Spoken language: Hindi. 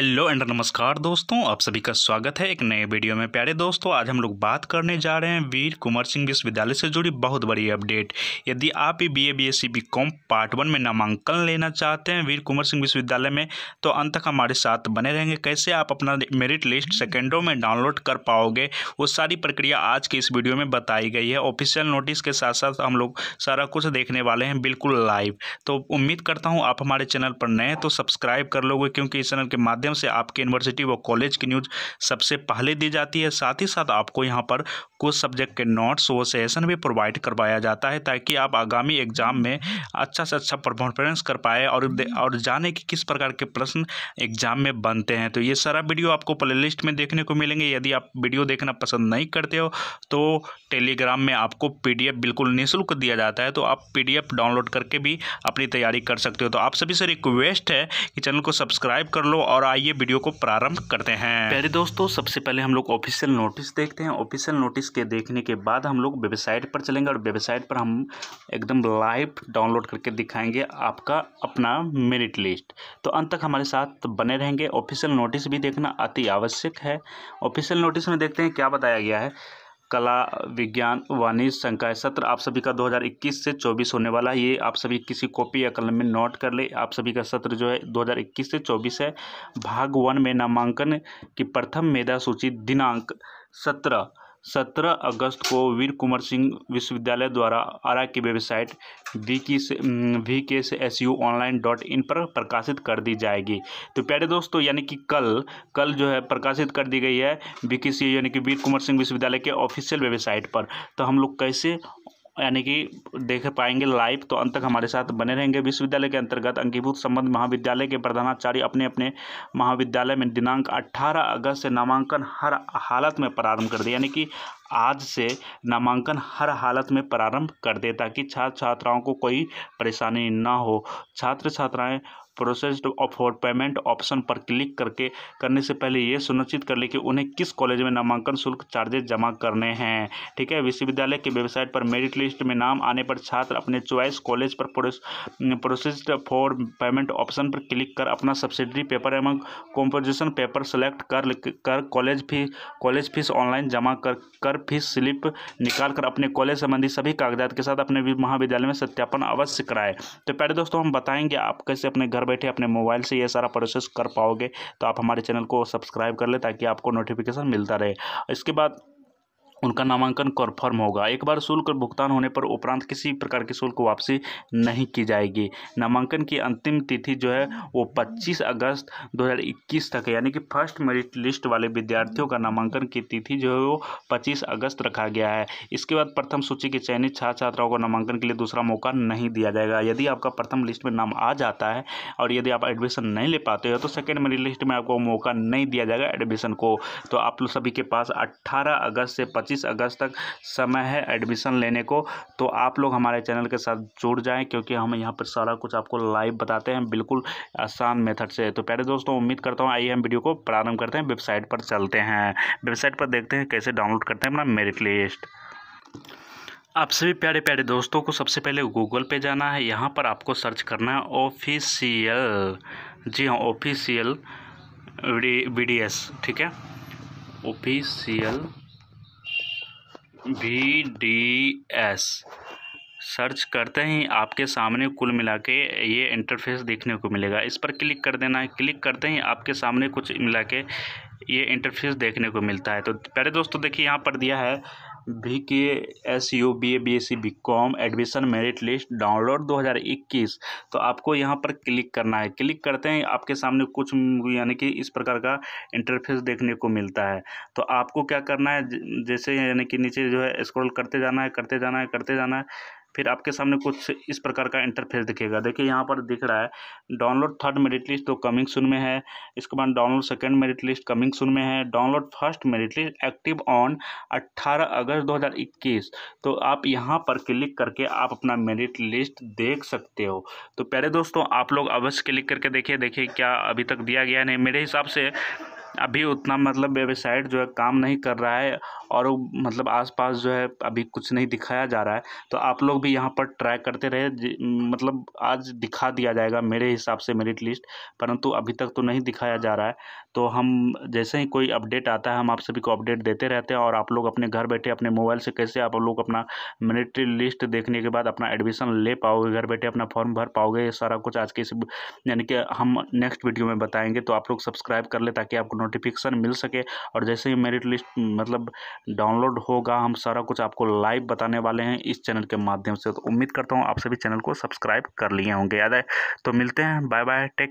हेलो एंड नमस्कार दोस्तों आप सभी का स्वागत है एक नए वीडियो में प्यारे दोस्तों आज हम लोग बात करने जा रहे हैं वीर कुंवर सिंह विश्वविद्यालय से जुड़ी बहुत बड़ी अपडेट यदि आप भी BA B BCom part one में नामांकन लेना चाहते हैं वीर कुंवर सिंह विश्वविद्यालय में तो अंत तक हमारे साथ बने रहेंगे कैसे आप अपना मेरिट लिस्ट सेकेंडों में डाउनलोड कर पाओगे वो सारी प्रक्रिया आज की इस वीडियो में बताई गई है ऑफिशियल नोटिस के साथ साथ हम लोग सारा कुछ देखने वाले हैं बिल्कुल लाइव तो उम्मीद करता हूँ आप हमारे चैनल पर नए तो सब्सक्राइब कर लोगे क्योंकि इस चैनल के माध्यम माध्यम से आपके यूनिवर्सिटी व कॉलेज की न्यूज़ सबसे पहले दी जाती है साथ ही साथ आपको यहाँ पर कुछ सब्जेक्ट के नोट्स वो सेशन भी प्रोवाइड करवाया जाता है ताकि आप आगामी एग्ज़ाम में अच्छा से अच्छा परफॉर्मेंस कर पाए और हम्म। और जाने कि किस प्रकार के प्रश्न एग्ज़ाम में बनते हैं तो ये सारा वीडियो आपको प्लेलिस्ट में देखने को मिलेंगे यदि आप वीडियो देखना पसंद नहीं करते हो तो टेलीग्राम में आपको पी बिल्कुल निःशुल्क दिया जाता है तो आप पी डाउनलोड करके भी अपनी तैयारी कर सकते हो तो आप सभी से रिक्वेस्ट है कि चैनल को सब्सक्राइब कर लो और आइए वीडियो को प्रारंभ करते हैं पहले दोस्तों सबसे पहले हम लोग ऑफिशियल नोटिस देखते हैं ऑफिशियल नोटिस इसके देखने के बाद हम लोग वेबसाइट पर चलेंगे और वेबसाइट पर हम एकदम लाइव डाउनलोड करके दिखाएंगे आपका अपना मेरिट लिस्ट तो अंत तक हमारे साथ बने रहेंगे ऑफिशियल नोटिस भी देखना अति आवश्यक है ऑफिशियल नोटिस में देखते हैं क्या बताया गया है कला विज्ञान वाणिज्य संकाय सत्र आप सभी का 2021 से 24 होने वाला है ये आप सभी किसी कॉपी या कलम में नोट कर ले आप सभी का सत्र जो है 2021 से 24 है भाग वन में नामांकन की प्रथम मेधा सूची दिनांक सत्रह सत्रह अगस्त को वीर कुंवर सिंह विश्वविद्यालय द्वारा आरा की वेबसाइट वी वी के से S U online dot in पर प्रकाशित कर दी जाएगी तो प्यारे दोस्तों यानी कि कल कल जो है प्रकाशित कर दी गई है वी के सी यानी कि वीर कुंवर सिंह विश्वविद्यालय के ऑफिशियल वेबसाइट पर तो हम लोग कैसे यानी कि देख पाएंगे लाइव तो अंत तक हमारे साथ बने रहेंगे विश्वविद्यालय के अंतर्गत अंकीभूत संबंध महाविद्यालय के प्रधानाचार्य अपने अपने महाविद्यालय में दिनांक 18 अगस्त से नामांकन हर हालत में प्रारंभ कर दे यानी कि आज से नामांकन हर हालत में प्रारंभ कर दे ताकि छात्र छात्राओं को कोई परेशानी ना हो छात्र छात्राएँ प्रोसेस्ड फॉर पेमेंट ऑप्शन पर क्लिक करके करने से पहले ये सुनिश्चित कर ले कि उन्हें किस कॉलेज में नामांकन शुल्क चार्जेस जमा करने हैं ठीक है विश्वविद्यालय के वेबसाइट पर मेरिट लिस्ट में नाम आने पर छात्र अपने च्वाइस कॉलेज पर प्रोसेस्ड फॉर पेमेंट ऑप्शन पर क्लिक कर अपना सब्सिडरी पेपर एवं कॉम्पोजिशन पेपर सेलेक्ट कर कर college fee college fees online जमा कर कर फीस स्लिप निकाल कर अपने कॉलेज संबंधी सभी कागजात के साथ अपने महाविद्यालय में सत्यापन अवश्य कराए तो पहले दोस्तों हम बताएंगे आप कैसे अपने घर बैठे अपने मोबाइल से ये सारा प्रोसेस कर पाओगे तो आप हमारे चैनल को सब्सक्राइब कर ले ताकि आपको नोटिफिकेशन मिलता रहे इसके बाद उनका नामांकन कन्फर्म होगा एक बार शुल्क भुगतान होने पर उपरांत किसी प्रकार की शुल्क वापसी नहीं की जाएगी नामांकन की अंतिम तिथि जो है वो 25 अगस्त 2021 तक है यानी कि फर्स्ट मेरिट लिस्ट वाले विद्यार्थियों का नामांकन की तिथि जो है वो 25 अगस्त रखा गया है इसके बाद प्रथम सूची के चयनित छात्र छात्राओं को नामांकन के लिए दूसरा मौका नहीं दिया जाएगा यदि आपका प्रथम लिस्ट में नाम आ जाता है और यदि आप एडमिशन नहीं ले पाते हो तो सेकेंड मेरिट लिस्ट में आपको मौका नहीं दिया जाएगा एडमिशन को तो आप सभी के पास अट्ठारह अगस्त से पच्चीस अगस्त तक समय है एडमिशन लेने को तो आप लोग हमारे चैनल के साथ जुड़ जाएँ क्योंकि हम यहाँ पर सारा कुछ आपको लाइव बताते हैं बिल्कुल आसान मेथड से तो प्यारे दोस्तों उम्मीद करता हूँ आइए हम वीडियो को प्रारंभ करते हैं वेबसाइट पर चलते हैं वेबसाइट पर देखते हैं कैसे डाउनलोड करते हैं अपना मेरिट लिस्ट आप सभी प्यारे प्यारे दोस्तों को सबसे पहले गूगल पे जाना है यहाँ पर आपको सर्च करना है ऑफिशियल जी हाँ ऑफिशियल वी डी एस ठीक है official V D S search करते ही आपके सामने कुल मिला के ये इंटरफेस देखने को मिलेगा इस पर क्लिक कर देना है क्लिक करते ही आपके सामने कुछ मिला के ये इंटरफेस देखने को मिलता है तो पहले दोस्तों देखिए यहाँ पर दिया है B K S U BA BSc BCom admission merit list download 2021 तो आपको यहाँ पर क्लिक करना है क्लिक करते हैं आपके सामने कुछ यानी कि इस प्रकार का इंटरफेस देखने को मिलता है तो आपको क्या करना है जैसे यानी कि नीचे जो है स्क्रॉल करते जाना है करते जाना है करते जाना है फिर आपके सामने कुछ इस प्रकार का इंटरफेस दिखेगा देखिए यहाँ पर दिख रहा है डाउनलोड थर्ड मेरिट लिस्ट तो कमिंग सुन में है इसके बाद download second merit list coming soon में है download first merit list active on 18 अगस्त 2021 तो आप यहाँ पर क्लिक करके आप अपना मेरिट लिस्ट देख सकते हो तो प्यारे दोस्तों आप लोग अवश्य क्लिक करके देखिए देखिए क्या अभी तक दिया गया नहीं मेरे हिसाब से अभी उतना मतलब वेबसाइट जो है काम नहीं कर रहा है और मतलब आसपास जो है अभी कुछ नहीं दिखाया जा रहा है तो आप लोग भी यहाँ पर ट्राई करते रहे मतलब आज दिखा दिया जाएगा मेरे हिसाब से मेरिट लिस्ट परंतु अभी तक तो नहीं दिखाया जा रहा है तो हम जैसे ही कोई अपडेट आता है हम आप सभी को अपडेट देते रहते हैं और आप लोग अपने घर बैठे अपने मोबाइल से कैसे आप लोग अपना मेरिट लिस्ट देखने के बाद अपना एडमिशन ले पाओगे घर बैठे अपना फॉर्म भर पाओगे ये सारा कुछ आज के इस यानी कि हम नेक्स्ट वीडियो में बताएंगे तो आप लोग सब्सक्राइब कर ले ताकि आपको नोटिफिकेशन मिल सके और जैसे ही मेरिट लिस्ट मतलब डाउनलोड होगा हम सारा कुछ आपको लाइव बताने वाले हैं इस चैनल के माध्यम से तो उम्मीद करता हूँ आप सभी चैनल को सब्सक्राइब कर लिए होंगे याद है तो मिलते हैं बाय बाय टेक